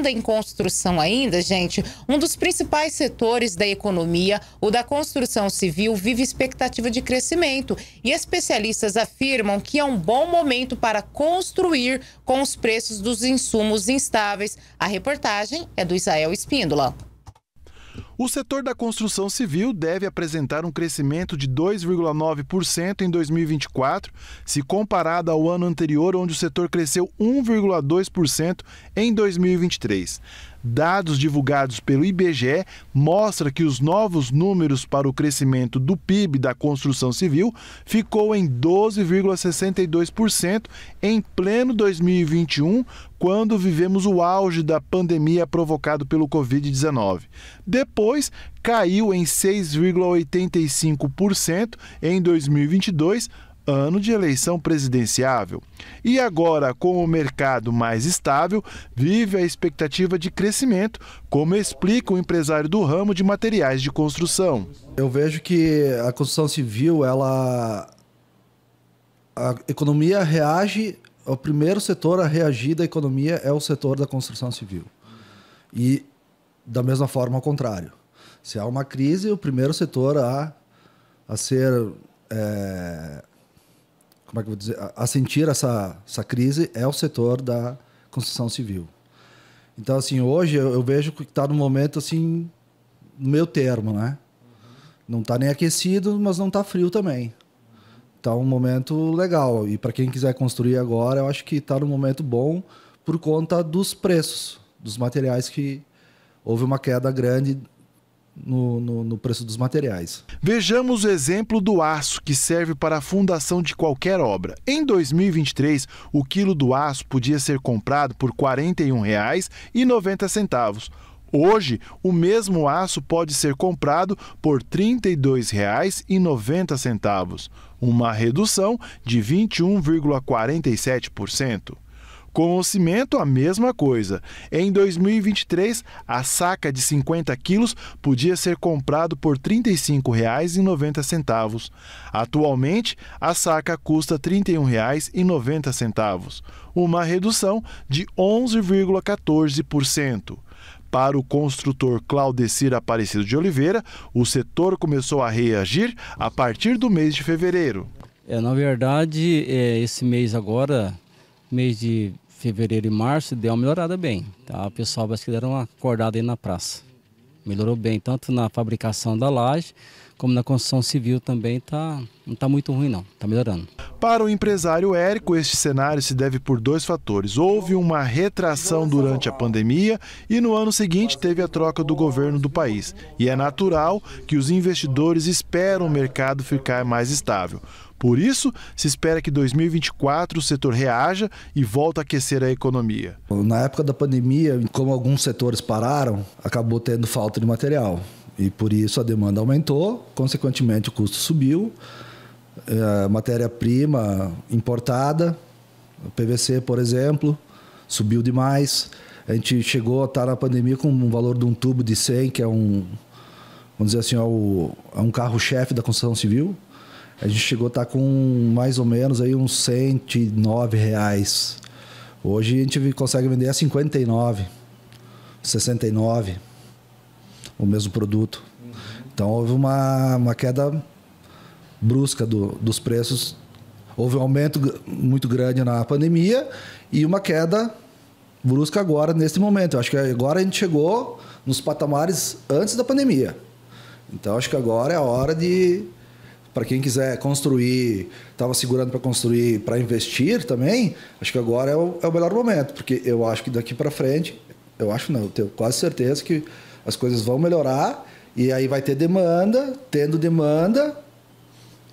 anda em construção ainda, gente, um dos principais setores da economia, o da construção civil, vive expectativa de crescimento. E especialistas afirmam que é um bom momento para construir com os preços dos insumos instáveis. A reportagem é do Israel Espíndola. O setor da construção civil deve apresentar um crescimento de 2,9% em 2024, se comparado ao ano anterior, onde o setor cresceu 1,2% em 2023. Dados divulgados pelo IBGE mostram que os novos números para o crescimento do PIB da construção civil ficou em 12,62% em pleno 2021, quando vivemos o auge da pandemia provocado pelo Covid-19. Depois, caiu em 6,85% em 2022 ano de eleição presidenciável. E agora, com o mercado mais estável, vive a expectativa de crescimento, como explica o empresário do ramo de materiais de construção. Eu vejo que a construção civil, ela a economia reage, o primeiro setor a reagir da economia é o setor da construção civil. E da mesma forma ao contrário. Se há uma crise, o primeiro setor a, a ser é, como é que vou dizer, a, a sentir essa, essa crise é o setor da construção civil. Então, assim, hoje eu, eu vejo que está no momento, assim, no meu termo, né? Não está nem aquecido, mas não está frio também. Está um momento legal. E para quem quiser construir agora, eu acho que está num momento bom por conta dos preços dos materiais que houve uma queda grande no, no, no, preço dos materiais. Vejamos o exemplo do aço, que serve para a fundação de qualquer obra. Em 2023, o quilo do aço podia ser comprado por R$ 41,90. Hoje, o mesmo aço pode ser comprado por R$ 32,90, uma redução de 21,47%. Com o cimento, a mesma coisa. Em 2023, a saca de 50 quilos podia ser comprado por R$ 35,90. Atualmente, a saca custa R$ 31,90, uma redução de 11,14%. Para o construtor Claudecir Aparecido de Oliveira, o setor começou a reagir a partir do mês de fevereiro. É, na verdade, é, esse mês agora, mês de fevereiro e março deu uma melhorada bem. Tá? O pessoal basicamente que deram uma acordada aí na praça. Melhorou bem, tanto na fabricação da laje, como na construção civil também tá, não está muito ruim não, está melhorando. Para o empresário Érico, este cenário se deve por dois fatores. Houve uma retração durante a pandemia e no ano seguinte teve a troca do governo do país. E é natural que os investidores esperam o mercado ficar mais estável. Por isso, se espera que 2024 o setor reaja e volte a aquecer a economia. Na época da pandemia, como alguns setores pararam, acabou tendo falta de material. E por isso a demanda aumentou, consequentemente o custo subiu, é, matéria-prima importada, PVC, por exemplo, subiu demais. A gente chegou a estar na pandemia com um valor de um tubo de 100, que é um, vamos dizer assim, é, é um carro-chefe da construção civil, a gente chegou a estar tá com mais ou menos aí uns 109 reais. Hoje a gente consegue vender a 59, 69 o mesmo produto. Então houve uma, uma queda brusca do, dos preços. Houve um aumento muito grande na pandemia e uma queda brusca agora, neste momento. Eu acho que agora a gente chegou nos patamares antes da pandemia. Então acho que agora é a hora de para quem quiser construir, estava segurando para construir, para investir também, acho que agora é o, é o, melhor momento, porque eu acho que daqui para frente, eu acho não, eu tenho quase certeza que as coisas vão melhorar e aí vai ter demanda, tendo demanda,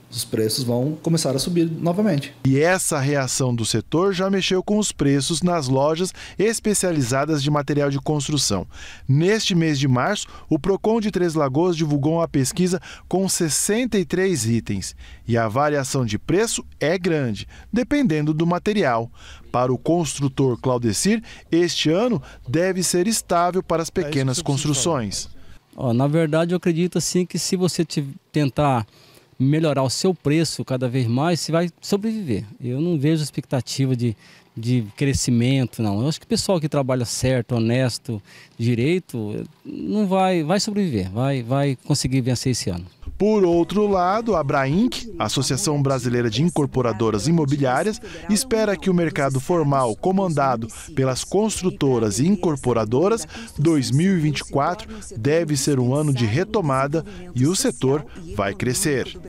os preços vão começar a subir novamente. E essa reação do setor já mexeu com os preços nas lojas especializadas de material de construção. Neste mês de março, o Procon de Três Lagoas divulgou uma pesquisa com 63 itens e a variação de preço é grande, dependendo do material. Para o construtor Claudecir, este ano deve ser estável para as é pequenas construções. Na verdade, eu acredito assim que se você tentar melhorar o seu preço cada vez mais, você vai sobreviver. Eu não vejo expectativa de, de crescimento, não. Eu acho que o pessoal que trabalha certo, honesto, direito, não vai, vai sobreviver, vai, vai conseguir vencer esse ano. Por outro lado, a Brainc, Associação Brasileira de Incorporadoras Imobiliárias, espera que o mercado formal comandado pelas construtoras e incorporadoras, 2024 deve ser um ano de retomada e o setor vai crescer.